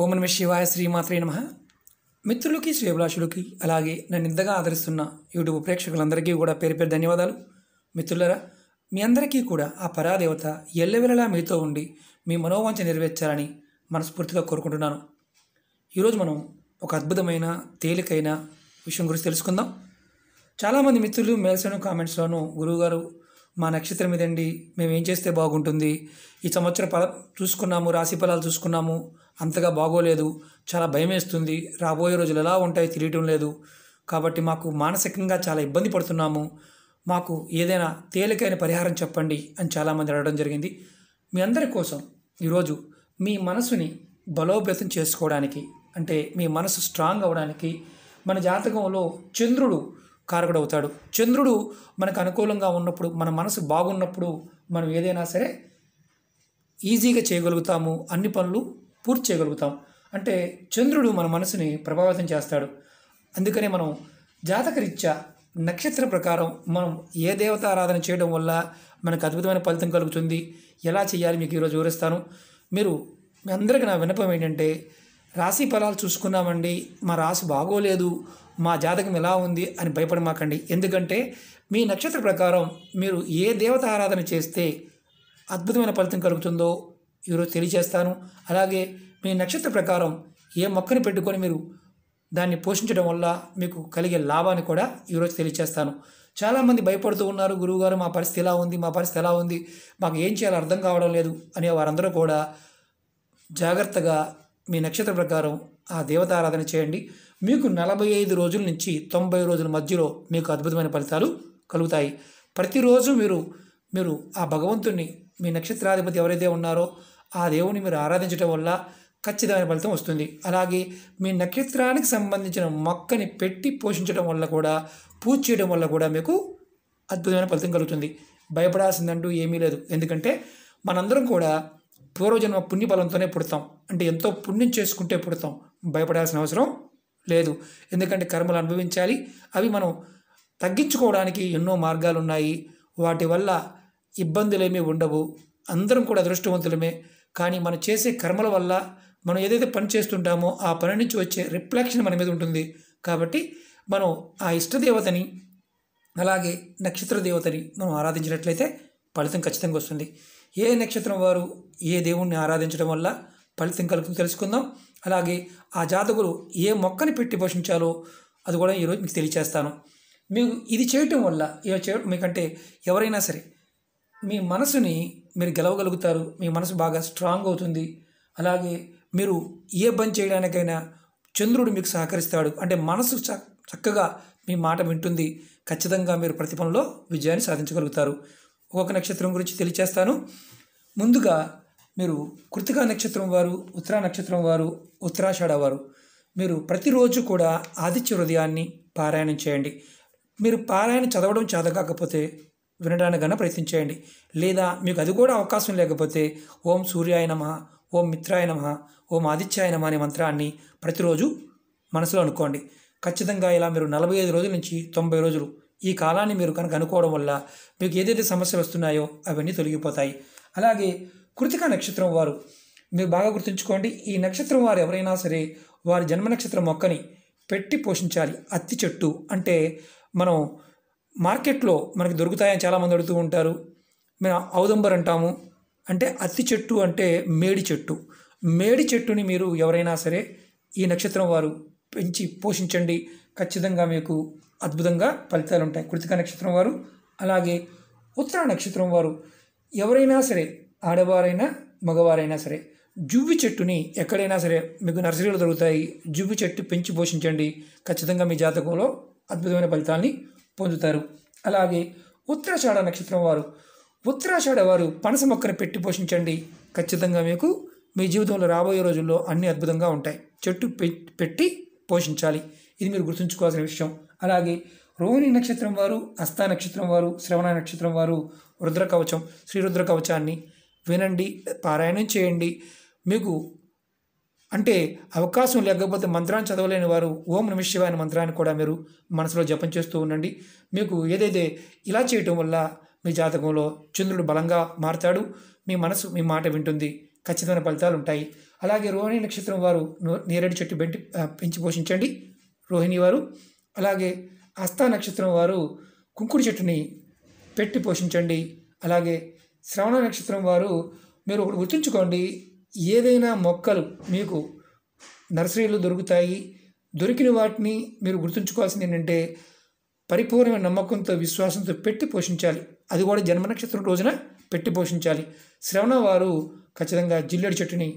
ఓం నమ శివాయ శ్రీమాత్రే నమ మిత్రులకి శ్రీభిలాషులకి అలాగే నన్ను ఇంతగా ఆదరిస్తున్న యూట్యూబ్ ప్రేక్షకులందరికీ కూడా పేరు పేరు ధన్యవాదాలు మిత్రులరా మీ అందరికీ కూడా ఆ పరాదేవత ఎల్లవెల్లలా మీతో ఉండి మీ మనోవాంఛ నెరవేర్చాలని మనస్ఫూర్తిగా కోరుకుంటున్నాను ఈరోజు మనం ఒక అద్భుతమైన తేలికైన విషయం గురించి తెలుసుకుందాం చాలామంది మిత్రులు మేల్సిన కామెంట్స్లోను గురువుగారు మా నక్షత్రం ఇదండి మేము ఏం చేస్తే బాగుంటుంది ఈ సంవత్సరం పద చూసుకున్నాము రాశి ఫలాలు చూసుకున్నాము అంతగా బాగోలేదు చాలా భయం వేస్తుంది రాబోయే రోజులు ఎలా ఉంటాయో తెలియటం లేదు కాబట్టి మాకు మానసికంగా చాలా ఇబ్బంది పడుతున్నాము మాకు ఏదైనా తేలికైన పరిహారం చెప్పండి అని చాలామంది అడగడం జరిగింది మీ అందరి కోసం ఈరోజు మీ మనసుని బలోపేతం చేసుకోవడానికి అంటే మీ మనసు స్ట్రాంగ్ అవడానికి మన జాతకంలో చంద్రుడు కారకుడవుతాడు చంద్రుడు మనకు అనుకూలంగా ఉన్నప్పుడు మన మనసు బాగున్నప్పుడు మనం ఏదైనా సరే ఈజీగా చేయగలుగుతాము అన్ని పనులు పూర్తి చేయగలుగుతాం అంటే చంద్రుడు మన మనసుని ప్రభావితం చేస్తాడు అందుకనే మనం జాతకరీత్యా నక్షత్ర ప్రకారం మనం ఏ దేవత ఆరాధన చేయడం వల్ల మనకు అద్భుతమైన ఫలితం కలుగుతుంది ఎలా చేయాలి మీకు ఈరోజు వివరిస్తాను మీరు మీ అందరికీ నా వినపం ఏంటంటే రాశి ఫలాలు చూసుకున్నామండి మా రాశి బాగోలేదు మా జాతకం ఎలా ఉంది అని భయపడమాకండి ఎందుకంటే మీ నక్షత్ర ప్రకారం మీరు ఏ దేవత ఆరాధన చేస్తే అద్భుతమైన ఫలితం కలుగుతుందో ఈరోజు తెలియజేస్తాను అలాగే మీ నక్షత్ర ప్రకారం ఏ మొక్కను పెట్టుకొని మీరు దాన్ని పోషించడం వల్ల మీకు కలిగే లాభాన్ని కూడా ఈరోజు తెలియజేస్తాను చాలామంది భయపడుతూ ఉన్నారు గురువుగారు మా పరిస్థితి ఎలా ఉంది మా పరిస్థితి ఎలా ఉంది మాకు ఏం చేయాలో అర్థం కావడం లేదు అనే వారందరూ కూడా జాగ్రత్తగా మీ నక్షత్ర ప్రకారం ఆ దేవతారాధన చేయండి మీకు నలభై ఐదు రోజుల నుంచి తొంభై రోజుల మధ్యలో మీకు అద్భుతమైన ఫలితాలు కలుగుతాయి ప్రతిరోజు మీరు మీరు ఆ భగవంతుణ్ణి మీ నక్షత్రాధిపతి ఎవరైతే ఉన్నారో ఆ దేవుని మీరు ఆరాధించడం వల్ల ఖచ్చితమైన ఫలితం వస్తుంది అలాగే మీ నక్షత్రానికి సంబంధించిన మొక్కని పెట్టి పోషించడం వల్ల కూడా పూజ చేయడం వల్ల కూడా మీకు అద్భుతమైన ఫలితం కలుగుతుంది భయపడాల్సిందంటూ ఏమీ లేదు ఎందుకంటే మనందరం కూడా పూర్వజన్మ బలంతోనే పుడతాం అంటే ఎంతో పుణ్యం చేసుకుంటే పుడతాం భయపడాల్సిన అవసరం లేదు ఎందుకంటే కర్మలు అనుభవించాలి అవి మనం తగ్గించుకోవడానికి ఎన్నో మార్గాలు ఉన్నాయి వాటి వల్ల ఇబ్బందులేమీ ఉండవు అందరం కూడా అదృష్టవంతులమే కానీ మనం చేసే కర్మల వల్ల మనం ఏదైతే పని చేస్తుంటామో ఆ పని నుంచి వచ్చే రిఫ్లెక్షన్ మన మీద ఉంటుంది కాబట్టి మనం ఆ ఇష్టదేవతని అలాగే నక్షత్ర దేవతని మనం ఆరాధించినట్లయితే ఫలితం ఖచ్చితంగా వస్తుంది ఏ నక్షత్రం వారు ఏ దేవుణ్ణి ఆరాధించడం వల్ల ఫలితం కలుగుతుంది తెలుసుకుందాం అలాగే ఆ జాతకులు ఏ మొక్కని పెట్టి పోషించాలో అది కూడా ఈరోజు మీకు తెలియచేస్తాను మీకు ఇది చేయటం వల్ల మీకంటే ఎవరైనా సరే మీ మనసుని మీరు గెలవగలుగుతారు మీ మనసు బాగా స్ట్రాంగ్ అవుతుంది అలాగే మీరు ఏ పని చేయడానికైనా చంద్రుడు మీకు సహకరిస్తాడు అంటే మనసు చక్కగా మీ మాట వింటుంది ఖచ్చితంగా మీరు పనిలో విజయాన్ని సాధించగలుగుతారు ఒక్కొక్క నక్షత్రం గురించి తెలియచేస్తాను ముందుగా మీరు కృతికా నక్షత్రం వారు ఉత్తరా నక్షత్రం వారు ఉత్తరాషాఢ వారు మీరు ప్రతిరోజు కూడా ఆదిత్య హృదయాన్ని పారాయణం చేయండి మీరు పారాయణ చదవడం చదవకపోతే కాకపోతే వినడానికన్నా ప్రయత్నించేయండి లేదా మీకు అది కూడా అవకాశం లేకపోతే ఓం సూర్యాయ నమ ఓం మిత్రాయ నమ ఓం ఆదిత్యాయ నమ అనే మంత్రాన్ని ప్రతిరోజు మనసులో అనుకోండి ఖచ్చితంగా ఇలా మీరు నలభై ఐదు రోజుల నుంచి తొంభై రోజులు ఈ కాలాన్ని మీరు కనుక అనుకోవడం వల్ల మీకు ఏదైతే సమస్యలు వస్తున్నాయో అవన్నీ తొలగిపోతాయి అలాగే కృతిక నక్షత్రం వారు మీరు బాగా గుర్తుంచుకోండి ఈ నక్షత్రం వారు ఎవరైనా సరే వారి జన్మ నక్షత్రం మొక్కని పెట్టి పోషించాలి అత్తి చెట్టు అంటే మనం మార్కెట్లో మనకు దొరుకుతాయని చాలామంది అడుగుతూ ఉంటారు మేము ఔదంబర్ అంటాము అంటే అత్తి చెట్టు అంటే మేడి చెట్టు మేడి చెట్టుని మీరు ఎవరైనా సరే ఈ నక్షత్రం వారు పెంచి పోషించండి ఖచ్చితంగా మీకు అద్భుతంగా ఫలితాలు ఉంటాయి కృతిక నక్షత్రం వారు అలాగే ఉత్తర నక్షత్రం వారు ఎవరైనా సరే ఆడవారైనా మగవారైనా సరే జువ్వి చెట్టుని ఎక్కడైనా సరే మీకు నర్సరీలో దొరుకుతాయి జువ్వి చెట్టు పెంచి పోషించండి ఖచ్చితంగా మీ జాతకంలో అద్భుతమైన ఫలితాల్ని పొందుతారు అలాగే ఉత్తరాషాఢ నక్షత్రం వారు ఉత్తరాషాఢ వారు పనస మొక్కను పెట్టి పోషించండి ఖచ్చితంగా మీకు మీ జీవితంలో రాబోయే రోజుల్లో అన్ని అద్భుతంగా ఉంటాయి చెట్టు పెట్టి పోషించాలి ఇది మీరు గుర్తుంచుకోవాల్సిన విషయం అలాగే రోహిణి నక్షత్రం వారు అస్తా నక్షత్రం వారు శ్రవణ నక్షత్రం వారు రుద్ర కవచం కవచాన్ని వినండి పారాయణం చేయండి మీకు అంటే అవకాశం లేకపోతే మంత్రాన్ని చదవలేని వారు ఓం నమ మంత్రాన్ని కూడా మీరు మనసులో జపం చేస్తూ ఉండండి మీకు ఏదైతే ఇలా చేయటం వల్ల మీ జాతకంలో చంద్రుడు బలంగా మారతాడు మీ మనసు మీ మాట వింటుంది ఖచ్చితమైన ఫలితాలు ఉంటాయి అలాగే రోహిణి నక్షత్రం వారు నేరేడు చెట్టు పెంటి పెంచి పోషించండి రోహిణి వారు అలాగే అస్తా నక్షత్రం వారు కుంకుడు చెట్టుని పెట్టి పోషించండి అలాగే శ్రవణ నక్షత్రం వారు మీరు ఒకటి గుర్తుంచుకోండి ఏదైనా మొక్కలు మీకు నర్సరీలో దొరుకుతాయి దొరికిన వాటిని మీరు గుర్తుంచుకోవాల్సింది ఏంటంటే పరిపూర్ణమైన నమ్మకంతో విశ్వాసంతో పెట్టి పోషించాలి అది కూడా జన్మ నక్షత్రం రోజున పెట్టి పోషించాలి శ్రవణ వారు ఖచ్చితంగా జిల్లెడి చెట్టుని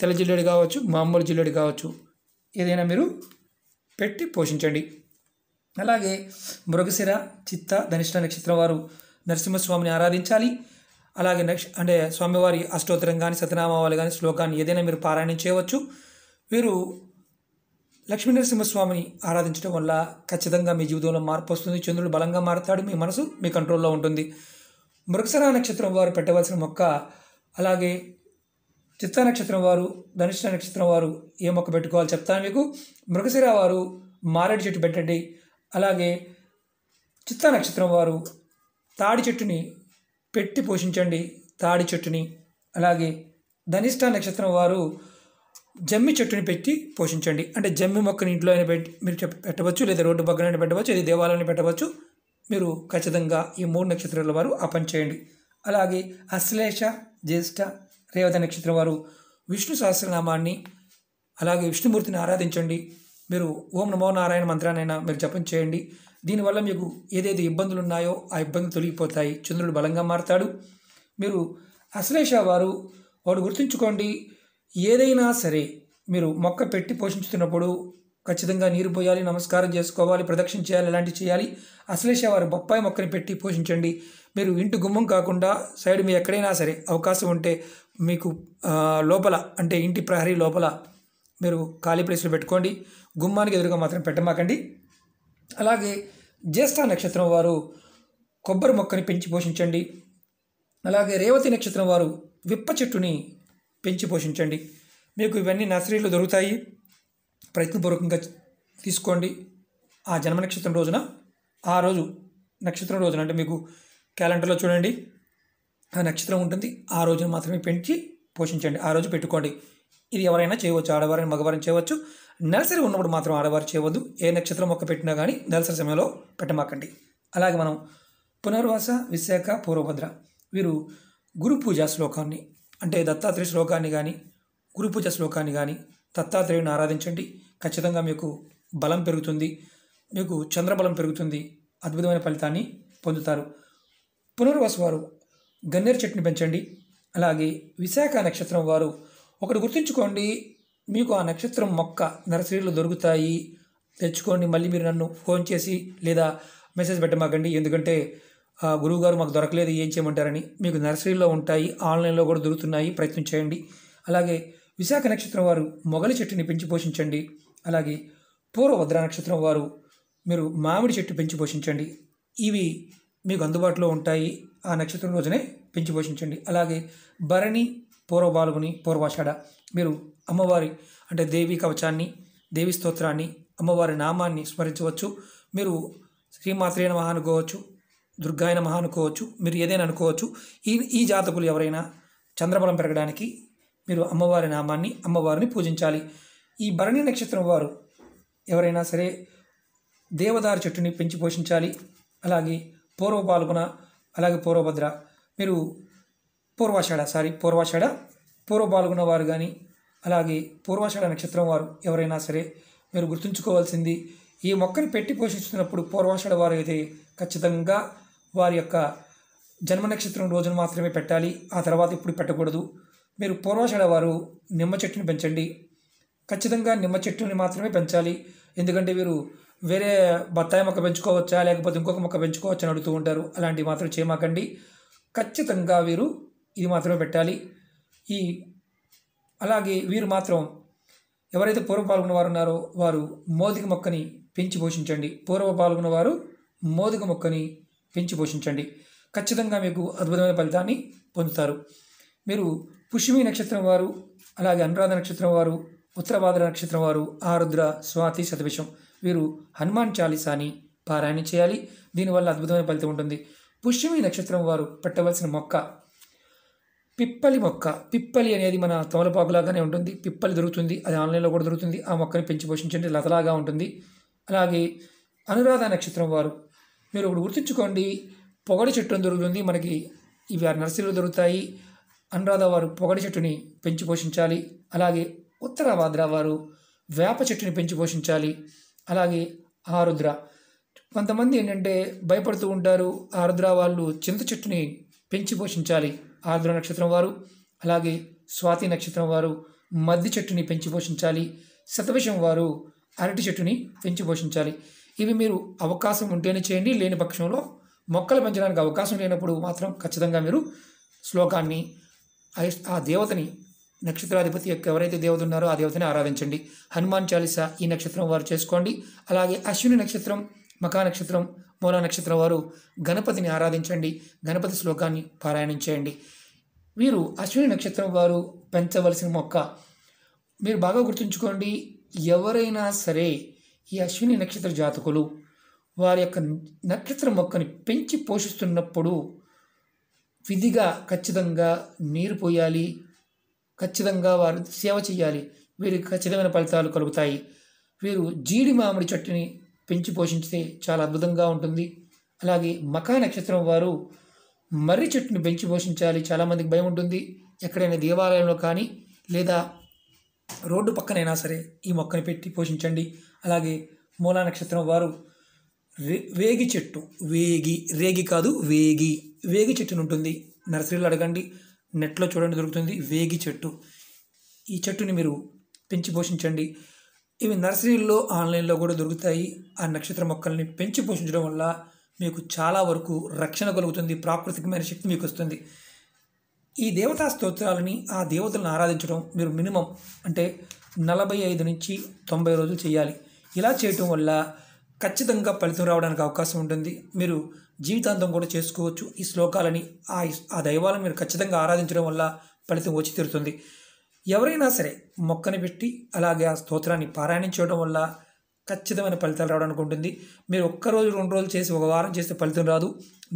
తెల్ల జిల్లెడు కావచ్చు మామూలు జిల్లెడు కావచ్చు ఏదైనా మీరు పెట్టి పోషించండి అలాగే మృగశిర చిత్త ధనిష్ట నక్షత్రం వారు నరసింహస్వామిని ఆరాధించాలి అలాగే నెక్స్ట్ అంటే స్వామివారి అష్టోత్తరం కానీ సతనామావాలి కానీ శ్లోకాన్ని ఏదైనా మీరు పారాయణం చేయవచ్చు వీరు నరసింహస్వామిని ఆరాధించడం వల్ల ఖచ్చితంగా మీ జీవితంలో మార్పు వస్తుంది చంద్రుడు బలంగా మారుతాడు మీ మనసు మీ కంట్రోల్లో ఉంటుంది మృగసర నక్షత్రం వారు పెట్టవలసిన మొక్క అలాగే చిత్త నక్షత్రం వారు ధనుష నక్షత్రం వారు ఏ మొక్క పెట్టుకోవాలి చెప్తాను మీకు మృగశిర వారు మారేడు చెట్టు పెట్టండి అలాగే చిత్త నక్షత్రం వారు తాడి చెట్టుని పెట్టి పోషించండి తాడి చెట్టుని అలాగే ధనిష్ట నక్షత్రం వారు జమ్మి చెట్టుని పెట్టి పోషించండి అంటే జమ్మి మొక్కని ఇంట్లో అయినా పెట్టి మీరు పెట్టవచ్చు లేదా రోడ్డు పక్కన పెట్టవచ్చు లేదా దేవాలయాన్ని పెట్టవచ్చు మీరు ఖచ్చితంగా ఈ మూడు నక్షత్రాల వారు ఆ చేయండి అలాగే అశ్లేష జ్యేష్ఠ రేవత నక్షత్రం వారు విష్ణు సహస్రనామాన్ని అలాగే విష్ణుమూర్తిని ఆరాధించండి మీరు ఓం నమో నారాయణ అయినా మీరు జపం చేయండి దీనివల్ల మీకు ఏదైతే ఇబ్బందులు ఉన్నాయో ఆ ఇబ్బందులు తొలగిపోతాయి చంద్రుడు బలంగా మారతాడు మీరు అశ్లేష వారు వాడు గుర్తుంచుకోండి ఏదైనా సరే మీరు మొక్క పెట్టి పోషించుతున్నప్పుడు ఖచ్చితంగా నీరు పోయాలి నమస్కారం చేసుకోవాలి ప్రదక్షిణ చేయాలి ఇలాంటివి చేయాలి అశ్లేష వారు బొప్పాయి మొక్కని పెట్టి పోషించండి మీరు ఇంటి గుమ్మం కాకుండా సైడ్ మీ ఎక్కడైనా సరే అవకాశం ఉంటే మీకు లోపల అంటే ఇంటి ప్రహరీ లోపల మీరు ఖాళీ ప్లేస్లో పెట్టుకోండి గుమ్మానికి ఎదురుగా మాత్రం పెట్టమాకండి అలాగే జ్యేష్ఠ నక్షత్రం వారు కొబ్బరి మొక్కని పెంచి పోషించండి అలాగే రేవతి నక్షత్రం వారు విప్ప చెట్టుని పెంచి పోషించండి మీకు ఇవన్నీ నర్సరీలో దొరుకుతాయి ప్రయత్నపూర్వకంగా తీసుకోండి ఆ జన్మ నక్షత్రం రోజున ఆ రోజు నక్షత్రం రోజున అంటే మీకు క్యాలెండర్లో చూడండి ఆ నక్షత్రం ఉంటుంది ఆ రోజున మాత్రమే పెంచి పోషించండి ఆ రోజు పెట్టుకోండి ఇది ఎవరైనా చేయవచ్చు ఆడవారైనా మగవారం చేయవచ్చు నెలసరి ఉన్నప్పుడు మాత్రం ఆడవారు చేయవద్దు ఏ నక్షత్రం మొక్క పెట్టినా కానీ నెలసరి సమయంలో పెట్టమాకండి అలాగే మనం పునర్వాస విశాఖ పూర్వభద్ర వీరు గురు పూజ శ్లోకాన్ని అంటే దత్తాత్రేయ శ్లోకాన్ని కానీ గురు పూజ శ్లోకాన్ని కానీ దత్తాత్రేయుని ఆరాధించండి ఖచ్చితంగా మీకు బలం పెరుగుతుంది మీకు చంద్రబలం పెరుగుతుంది అద్భుతమైన ఫలితాన్ని పొందుతారు పునర్వాస వారు గన్నేరు చెట్టుని పెంచండి అలాగే విశాఖ నక్షత్రం వారు ఒకటి గుర్తుంచుకోండి మీకు ఆ నక్షత్రం మొక్క నర్సరీలో దొరుకుతాయి తెచ్చుకోండి మళ్ళీ మీరు నన్ను ఫోన్ చేసి లేదా మెసేజ్ పెట్టమాకండి ఎందుకంటే గురువుగారు మాకు దొరకలేదు ఏం చేయమంటారని మీకు నర్సరీలో ఉంటాయి ఆన్లైన్లో కూడా దొరుకుతున్నాయి ప్రయత్నం చేయండి అలాగే విశాఖ నక్షత్రం వారు మొగలి చెట్టుని పెంచి పోషించండి అలాగే పూర్వభద్ర నక్షత్రం వారు మీరు మామిడి చెట్టు పెంచి పోషించండి ఇవి మీకు అందుబాటులో ఉంటాయి ఆ నక్షత్రం రోజునే పెంచి పోషించండి అలాగే భరణి పూర్వ బాలుగుని పూర్వాషాడ మీరు అమ్మవారి అంటే దేవి కవచాన్ని దేవి స్తోత్రాన్ని అమ్మవారి నామాన్ని స్మరించవచ్చు మీరు శ్రీమాత్రి నమ అనుకోవచ్చు దుర్గాయన మహా అనుకోవచ్చు మీరు ఏదైనా అనుకోవచ్చు ఈ ఈ జాతకులు ఎవరైనా చంద్రబలం పెరగడానికి మీరు అమ్మవారి నామాన్ని అమ్మవారిని పూజించాలి ఈ భరణి నక్షత్రం వారు ఎవరైనా సరే దేవదారు చెట్టుని పెంచి పోషించాలి అలాగే పూర్వ పాల్గొన అలాగే పూర్వభద్ర మీరు పూర్వాషాఢ సారీ పూర్వాషాఢ పూర్వ పాల్గొన్న వారు కానీ అలాగే పూర్వాషాఢ నక్షత్రం వారు ఎవరైనా సరే మీరు గుర్తుంచుకోవాల్సింది ఈ మొక్కను పెట్టి పోషిస్తున్నప్పుడు పూర్వాషాఢ వారు అయితే ఖచ్చితంగా వారి యొక్క జన్మ నక్షత్రం రోజున మాత్రమే పెట్టాలి ఆ తర్వాత ఇప్పుడు పెట్టకూడదు మీరు పూర్వాషాఢ వారు నిమ్మ చెట్టుని పెంచండి ఖచ్చితంగా నిమ్మ చెట్టుని మాత్రమే పెంచాలి ఎందుకంటే వీరు వేరే బత్తాయి మొక్క పెంచుకోవచ్చా లేకపోతే ఇంకొక మొక్క పెంచుకోవచ్చని అడుగుతూ ఉంటారు అలాంటివి మాత్రం చేయమాకండి ఖచ్చితంగా వీరు ఇది మాత్రమే పెట్టాలి ఈ అలాగే వీరు మాత్రం ఎవరైతే పూర్వ పాల్గొన్న వారు ఉన్నారో వారు మోదిక మొక్కని పెంచి పోషించండి పూర్వ పాల్గొన్న వారు మోదిక మొక్కని పెంచి పోషించండి ఖచ్చితంగా మీకు అద్భుతమైన ఫలితాన్ని పొందుతారు మీరు పుష్మి నక్షత్రం వారు అలాగే అనురాధ నక్షత్రం వారు ఉత్తరభాద్ర నక్షత్రం వారు ఆరుద్ర స్వాతి శతవిషం వీరు హనుమాన్ చాలీసాని పారాయణ చేయాలి దీనివల్ల అద్భుతమైన ఫలితం ఉంటుంది పుష్మి నక్షత్రం వారు పెట్టవలసిన మొక్క పిప్పలి మొక్క పిప్పలి అనేది మన తమలపాకులాగానే ఉంటుంది పిప్పలి దొరుకుతుంది అది ఆన్లైన్లో కూడా దొరుకుతుంది ఆ మొక్కని పెంచి పోషించండి లతలాగా ఉంటుంది అలాగే అనురాధ నక్షత్రం వారు మీరు ఒకటి గుర్తుంచుకోండి పొగడి చెట్టు దొరుకుతుంది మనకి ఇవి ఆ నర్సరీలు దొరుకుతాయి అనురాధ వారు పొగడి చెట్టుని పెంచి పోషించాలి అలాగే ఉత్తర వాద్ర వారు వేప చెట్టుని పెంచి పోషించాలి అలాగే ఆరుద్ర కొంతమంది ఏంటంటే భయపడుతూ ఉంటారు ఆరుద్ర వాళ్ళు చింత చెట్టుని పెంచి పోషించాలి ఆర్ద్ర నక్షత్రం వారు అలాగే స్వాతి నక్షత్రం వారు మద్ది చెట్టుని పెంచి పోషించాలి శతవిషం వారు అరటి చెట్టుని పెంచి పోషించాలి ఇవి మీరు అవకాశం ఉంటేనే చేయండి లేని పక్షంలో మొక్కలు పెంచడానికి అవకాశం లేనప్పుడు మాత్రం ఖచ్చితంగా మీరు శ్లోకాన్ని ఆ దేవతని నక్షత్రాధిపతి యొక్క ఎవరైతే దేవత ఉన్నారో ఆ దేవతని ఆరాధించండి హనుమాన్ చాలీసా ఈ నక్షత్రం వారు చేసుకోండి అలాగే అశ్విని నక్షత్రం మకా నక్షత్రం మూలా నక్షత్రం వారు గణపతిని ఆరాధించండి గణపతి శ్లోకాన్ని పారాయణం చేయండి వీరు అశ్విని నక్షత్రం వారు పెంచవలసిన మొక్క మీరు బాగా గుర్తుంచుకోండి ఎవరైనా సరే ఈ అశ్విని నక్షత్ర జాతకులు వారి యొక్క నక్షత్ర మొక్కని పెంచి పోషిస్తున్నప్పుడు విధిగా ఖచ్చితంగా నీరు పోయాలి ఖచ్చితంగా వారు సేవ చేయాలి వీరికి ఖచ్చితమైన ఫలితాలు కలుగుతాయి వీరు జీడి మామిడి చెట్టుని పెంచి పోషించితే చాలా అద్భుతంగా ఉంటుంది అలాగే మకా నక్షత్రం వారు మర్రి చెట్టును పెంచి పోషించాలి చాలామందికి భయం ఉంటుంది ఎక్కడైనా దేవాలయంలో కానీ లేదా రోడ్డు పక్కనైనా సరే ఈ మొక్కను పెట్టి పోషించండి అలాగే మూలా నక్షత్రం వారు రే వేగి చెట్టు వేగి రేగి కాదు వేగి వేగి చెట్టును ఉంటుంది నర్సరీలో అడగండి నెట్లో చూడండి దొరుకుతుంది వేగి చెట్టు ఈ చెట్టుని మీరు పెంచి పోషించండి ఇవి నర్సరీల్లో ఆన్లైన్లో కూడా దొరుకుతాయి ఆ నక్షత్ర మొక్కల్ని పెంచి పోషించడం వల్ల మీకు చాలా వరకు రక్షణ కలుగుతుంది ప్రాకృతికమైన శక్తి మీకు వస్తుంది ఈ దేవతా స్తోత్రాలని ఆ దేవతలను ఆరాధించడం మీరు మినిమం అంటే నలభై ఐదు నుంచి తొంభై రోజులు చేయాలి ఇలా చేయటం వల్ల ఖచ్చితంగా ఫలితం రావడానికి అవకాశం ఉంటుంది మీరు జీవితాంతం కూడా చేసుకోవచ్చు ఈ శ్లోకాలని ఆ ఆ దైవాలను మీరు ఖచ్చితంగా ఆరాధించడం వల్ల ఫలితం వచ్చి తీరుతుంది ఎవరైనా సరే మొక్కని పెట్టి అలాగే ఆ స్తోత్రాన్ని పారాయణం చేయడం వల్ల ఖచ్చితమైన ఫలితాలు రావడానికి ఉంటుంది మీరు ఒక్కరోజు రెండు రోజులు చేసి ఒక వారం చేస్తే ఫలితం రాదు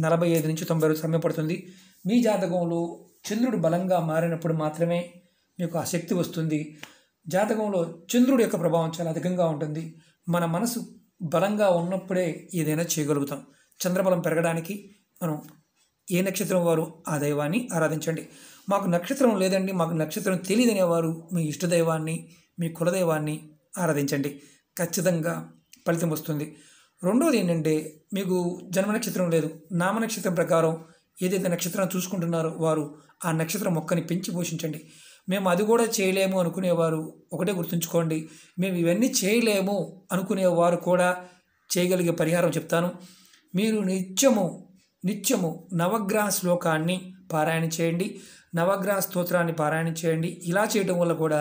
నలభై ఐదు నుంచి తొంభై రోజులు సమయం పడుతుంది మీ జాతకంలో చంద్రుడు బలంగా మారినప్పుడు మాత్రమే మీకు ఆ శక్తి వస్తుంది జాతకంలో చంద్రుడి యొక్క ప్రభావం చాలా అధికంగా ఉంటుంది మన మనసు బలంగా ఉన్నప్పుడే ఏదైనా చేయగలుగుతాం చంద్రబలం పెరగడానికి మనం ఏ నక్షత్రం వారు ఆ దైవాన్ని ఆరాధించండి మాకు నక్షత్రం లేదండి మాకు నక్షత్రం తెలియదనేవారు మీ ఇష్టదైవాన్ని మీ కులదైవాన్ని ఆరాధించండి ఖచ్చితంగా ఫలితం వస్తుంది రెండోది ఏంటంటే మీకు జన్మ నక్షత్రం లేదు నామ నక్షత్రం ప్రకారం ఏదైతే నక్షత్రం చూసుకుంటున్నారో వారు ఆ నక్షత్రం మొక్కని పెంచి పోషించండి మేము అది కూడా చేయలేము అనుకునేవారు ఒకటే గుర్తుంచుకోండి మేము ఇవన్నీ చేయలేము అనుకునేవారు కూడా చేయగలిగే పరిహారం చెప్తాను మీరు నిత్యము నిత్యము నవగ్రహ శ్లోకాన్ని పారాయణ చేయండి నవగ్రహ స్తోత్రాన్ని పారాయణ చేయండి ఇలా చేయడం వల్ల కూడా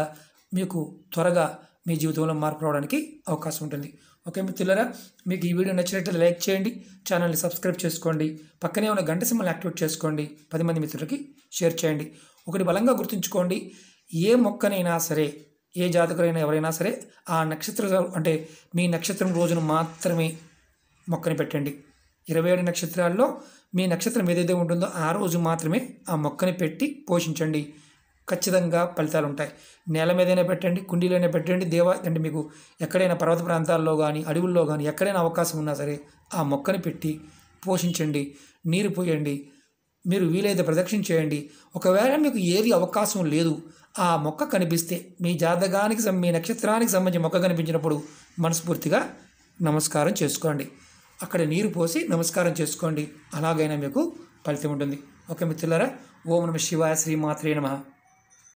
మీకు త్వరగా మీ జీవితంలో మార్పు రావడానికి అవకాశం ఉంటుంది ఓకే మిత్రులరా మీకు ఈ వీడియో నచ్చినట్లయితే లైక్ చేయండి ఛానల్ని సబ్స్క్రైబ్ చేసుకోండి పక్కనే ఉన్న గంట సింహల్ని యాక్టివేట్ చేసుకోండి పది మంది మిత్రులకి షేర్ చేయండి ఒకటి బలంగా గుర్తుంచుకోండి ఏ మొక్కనైనా సరే ఏ జాతకులైనా ఎవరైనా సరే ఆ నక్షత్ర అంటే మీ నక్షత్రం రోజున మాత్రమే మొక్కని పెట్టండి ఇరవై ఏడు నక్షత్రాల్లో మీ నక్షత్రం ఏదైతే ఉంటుందో ఆ రోజు మాత్రమే ఆ మొక్కని పెట్టి పోషించండి ఖచ్చితంగా ఫలితాలు ఉంటాయి నేల మీదైనా పెట్టండి కుండీలోనే పెట్టండి దేవ అంటే మీకు ఎక్కడైనా పర్వత ప్రాంతాల్లో కానీ అడవుల్లో కానీ ఎక్కడైనా అవకాశం ఉన్నా సరే ఆ మొక్కని పెట్టి పోషించండి నీరు పోయండి మీరు వీలైతే ప్రదక్షిణ చేయండి ఒకవేళ మీకు ఏది అవకాశం లేదు ఆ మొక్క కనిపిస్తే మీ జాతకానికి మీ నక్షత్రానికి సంబంధించిన మొక్క కనిపించినప్పుడు మనస్ఫూర్తిగా నమస్కారం చేసుకోండి అక్కడ నీరు పోసి నమస్కారం చేసుకోండి అలాగైనా మీకు ఫలితం ఉంటుంది ఓకే మిత్రులారా ఓం నమ శివాయ శ్రీ మాత్రే నమ